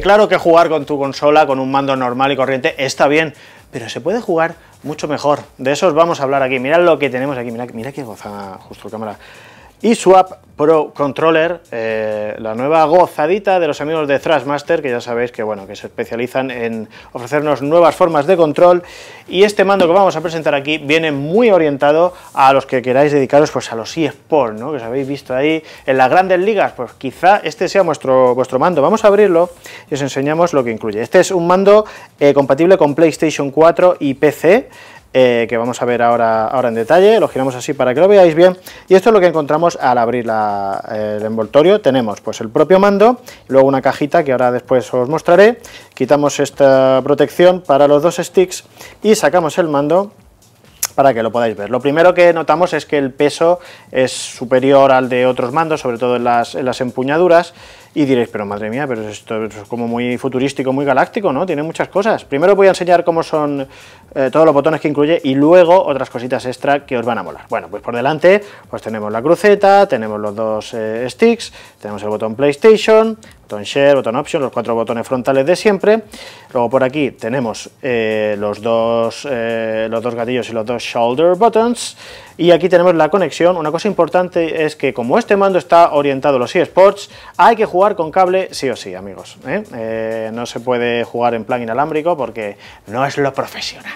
claro que jugar con tu consola, con un mando normal y corriente está bien, pero se puede jugar mucho mejor. De eso os vamos a hablar aquí. Mirad lo que tenemos aquí, mirad, mira qué goza justo cámara y Swap Pro Controller, eh, la nueva gozadita de los amigos de Thrustmaster, que ya sabéis que, bueno, que se especializan en ofrecernos nuevas formas de control. Y este mando que vamos a presentar aquí viene muy orientado a los que queráis dedicaros pues, a los eSports, ¿no? que os habéis visto ahí en las grandes ligas. Pues quizá este sea vuestro, vuestro mando. Vamos a abrirlo y os enseñamos lo que incluye. Este es un mando eh, compatible con PlayStation 4 y PC. Eh, que vamos a ver ahora, ahora en detalle, lo giramos así para que lo veáis bien, y esto es lo que encontramos al abrir el envoltorio, tenemos pues el propio mando, luego una cajita que ahora después os mostraré, quitamos esta protección para los dos sticks y sacamos el mando para que lo podáis ver. Lo primero que notamos es que el peso es superior al de otros mandos, sobre todo en las, en las empuñaduras, y diréis, pero madre mía, pero esto es como muy futurístico, muy galáctico, ¿no? Tiene muchas cosas. Primero voy a enseñar cómo son eh, todos los botones que incluye y luego otras cositas extra que os van a molar. Bueno, pues por delante pues tenemos la cruceta, tenemos los dos eh, sticks, tenemos el botón PlayStation, share, botón option, los cuatro botones frontales de siempre. Luego por aquí tenemos eh, los, dos, eh, los dos gatillos y los dos shoulder buttons. Y aquí tenemos la conexión. Una cosa importante es que como este mando está orientado a los eSports, hay que jugar con cable sí o sí, amigos. ¿eh? no se puede jugar en plan inalámbrico porque no es lo profesional.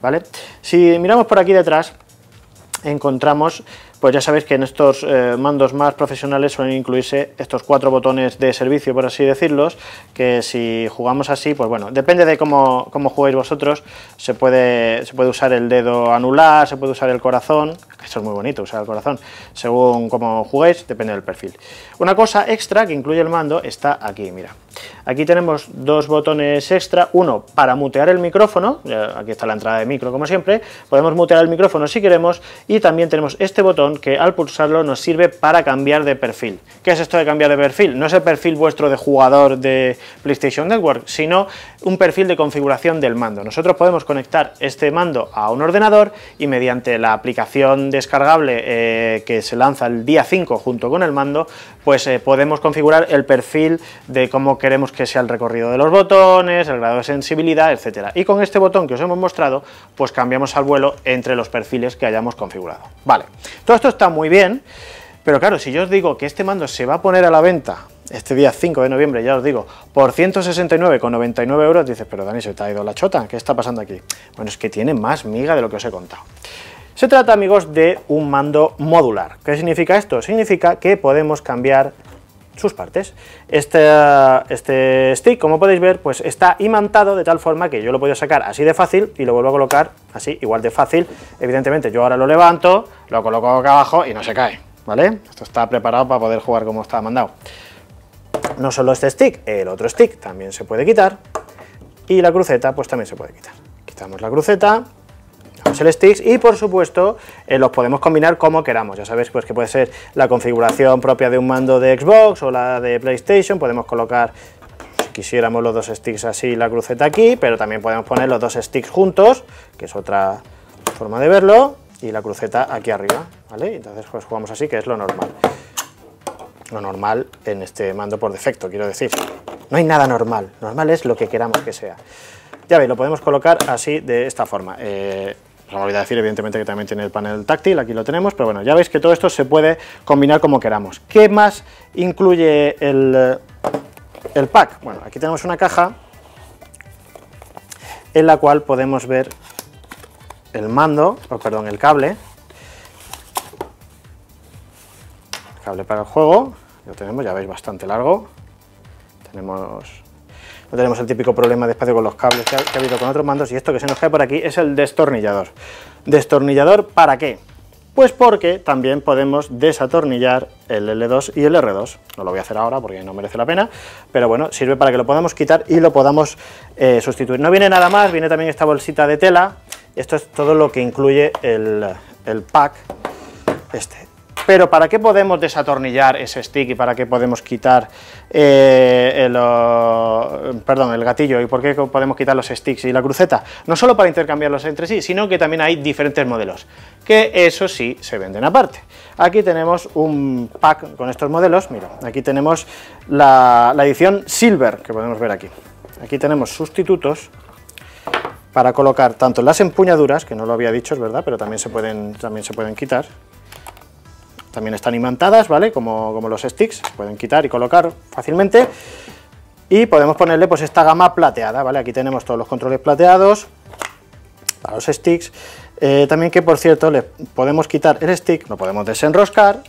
¿vale? Si miramos por aquí detrás, encontramos pues ya sabéis que en estos eh, mandos más profesionales suelen incluirse estos cuatro botones de servicio, por así decirlos, que si jugamos así, pues bueno, depende de cómo, cómo juguéis vosotros, se puede, se puede usar el dedo anular, se puede usar el corazón, eso es muy bonito, usar el corazón, según cómo juguéis, depende del perfil. Una cosa extra que incluye el mando está aquí, mira. Aquí tenemos dos botones extra, uno para mutear el micrófono, aquí está la entrada de micro como siempre, podemos mutear el micrófono si queremos, y también tenemos este botón que al pulsarlo nos sirve para cambiar de perfil. ¿Qué es esto de cambiar de perfil? No es el perfil vuestro de jugador de PlayStation Network, sino un perfil de configuración del mando. Nosotros podemos conectar este mando a un ordenador y mediante la aplicación descargable eh, que se lanza el día 5 junto con el mando, pues eh, podemos configurar el perfil de cómo queremos que sea el recorrido de los botones, el grado de sensibilidad, etcétera. Y con este botón que os hemos mostrado, pues cambiamos al vuelo entre los perfiles que hayamos configurado. Vale, esto está muy bien, pero claro, si yo os digo que este mando se va a poner a la venta este día 5 de noviembre, ya os digo, por 169,99 euros, dices, pero Dani, se te ha ido la chota, ¿qué está pasando aquí? Bueno, es que tiene más miga de lo que os he contado. Se trata, amigos, de un mando modular. ¿Qué significa esto? Significa que podemos cambiar sus partes. Este, este stick, como podéis ver, pues está imantado de tal forma que yo lo puedo sacar así de fácil y lo vuelvo a colocar así, igual de fácil. Evidentemente yo ahora lo levanto, lo coloco acá abajo y no se cae, ¿vale? Esto está preparado para poder jugar como está mandado. No solo este stick, el otro stick también se puede quitar y la cruceta pues también se puede quitar. Quitamos la cruceta, el sticks y por supuesto eh, los podemos combinar como queramos, ya sabéis pues que puede ser la configuración propia de un mando de Xbox o la de PlayStation, podemos colocar si quisiéramos los dos sticks así la cruceta aquí, pero también podemos poner los dos sticks juntos, que es otra forma de verlo, y la cruceta aquí arriba, ¿vale? Entonces pues jugamos así, que es lo normal. Lo normal en este mando por defecto, quiero decir. No hay nada normal, normal es lo que queramos que sea. Ya veis, lo podemos colocar así, de esta forma. Eh, me decir, evidentemente, que también tiene el panel táctil, aquí lo tenemos, pero bueno, ya veis que todo esto se puede combinar como queramos. ¿Qué más incluye el, eh, el pack? Bueno, aquí tenemos una caja en la cual podemos ver el mando, o perdón, el cable, cable para el juego, lo tenemos, ya veis, bastante largo, tenemos tenemos el típico problema de espacio con los cables que ha, habido con otros mandos. Y esto que se nos cae por aquí es el destornillador. ¿Destornillador para qué? Pues porque también podemos desatornillar el L2 y el R2. No lo voy a hacer ahora porque no merece la pena, pero bueno, sirve para que lo podamos quitar y lo podamos eh, sustituir. No viene nada más, viene también esta bolsita de tela. Esto es todo lo que incluye el, el pack este. Pero ¿para qué podemos desatornillar ese stick y para qué podemos quitar eh, el, perdón, el gatillo y por qué podemos quitar los sticks y la cruceta? No solo para intercambiarlos entre sí, sino que también hay diferentes modelos, que eso sí se venden aparte. Aquí tenemos un pack con estos modelos, mira, aquí tenemos la, edición Silver, que podemos ver aquí. Aquí tenemos sustitutos para colocar tanto las empuñaduras, que no lo había dicho, es verdad, pero también se pueden, también se pueden quitar, también están imantadas, ¿vale? Como, los sticks, se pueden quitar y colocar fácilmente. Y podemos ponerle pues esta gama plateada, ¿vale? Aquí tenemos todos los controles plateados para los sticks. Eh, también que, por cierto, le podemos quitar el stick, lo podemos desenroscar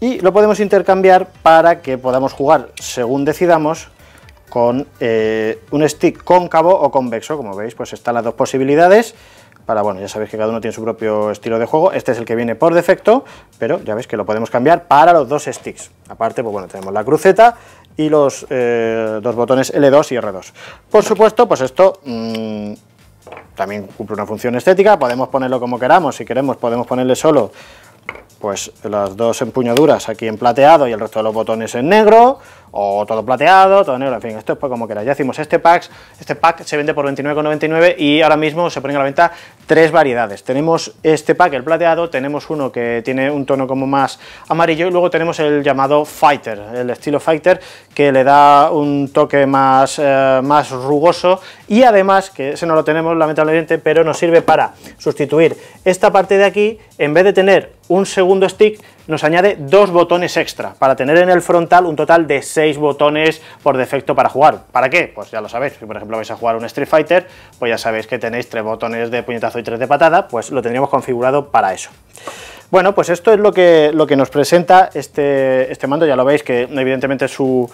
y lo podemos intercambiar para que podamos jugar, según decidamos, con eh, un stick cóncavo o convexo. Como veis, pues están las dos posibilidades para, bueno, ya sabéis que cada uno tiene su propio estilo de juego, este es el que viene por defecto, pero ya veis que lo podemos cambiar para los dos sticks, aparte, pues bueno, tenemos la cruceta y los eh, dos botones L2 y R2. Por supuesto, pues esto mm, también cumple una función estética, podemos ponerlo como queramos, si queremos podemos ponerle solo pues las dos empuñaduras aquí en plateado y el resto de los botones en negro, o todo plateado, todo negro, en fin, esto es pues como queráis. Ya hicimos este pack, este pack se vende por 29,99 y ahora mismo se ponen a la venta tres variedades. Tenemos este pack, el plateado, tenemos uno que tiene un tono como más amarillo y luego tenemos el llamado Fighter, el estilo Fighter, que le da un toque más, eh, más rugoso y además, que ese no lo tenemos lamentablemente, pero nos sirve para sustituir esta parte de aquí, en vez de tener un segundo stick, nos añade dos botones extra, para tener en el frontal un total de seis botones por defecto para jugar. ¿Para qué? Pues ya lo sabéis, si por ejemplo vais a jugar un Street Fighter, pues ya sabéis que tenéis tres botones de puñetazo y tres de patada, pues lo tendríamos configurado para eso. Bueno, pues esto es lo que, lo que nos presenta este, este mando, ya lo veis que evidentemente su,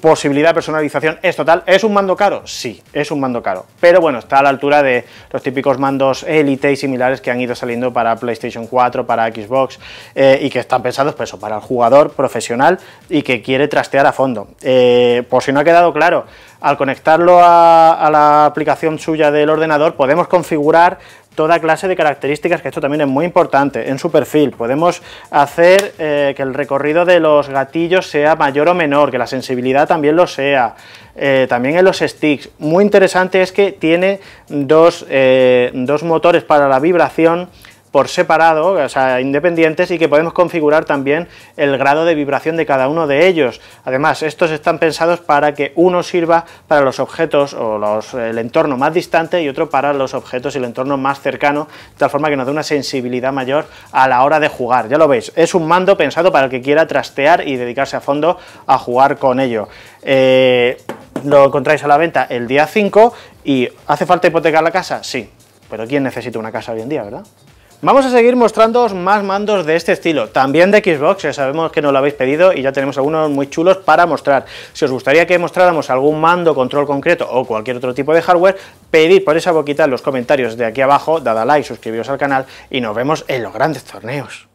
posibilidad de personalización es total. ¿Es un mando caro? Sí, es un mando caro, pero bueno, está a la altura de los típicos mandos Elite y similares que han ido saliendo para PlayStation 4, para Xbox eh, y que están pensados pues, para el jugador profesional y que quiere trastear a fondo. Eh, por si no ha quedado claro, al conectarlo a, la aplicación suya del ordenador podemos configurar toda clase de características, que esto también es muy importante, en su perfil. Podemos hacer eh, que el recorrido de los gatillos sea mayor o menor, que la sensibilidad también lo sea. Eh, también en los sticks. Muy interesante es que tiene dos, eh, dos motores para la vibración por separado, o sea, independientes, y que podemos configurar también el grado de vibración de cada uno de ellos. Además, estos están pensados para que uno sirva para los objetos o los, el entorno más distante y otro para los objetos y el entorno más cercano, de tal forma que nos dé una sensibilidad mayor a la hora de jugar. Ya lo veis, es un mando pensado para el que quiera trastear y dedicarse a fondo a jugar con ello. Eh, lo encontráis a la venta el día 5 y ¿hace falta hipotecar la casa? Sí, pero ¿quién necesita una casa hoy en día, verdad? Vamos a seguir mostrándoos más mandos de este estilo, también de Xbox, ya sabemos que nos lo habéis pedido y ya tenemos algunos muy chulos para mostrar. Si os gustaría que mostráramos algún mando, control concreto o cualquier otro tipo de hardware, pedid por esa boquita en los comentarios de aquí abajo, dad a like, suscribiros al canal y nos vemos en los grandes torneos.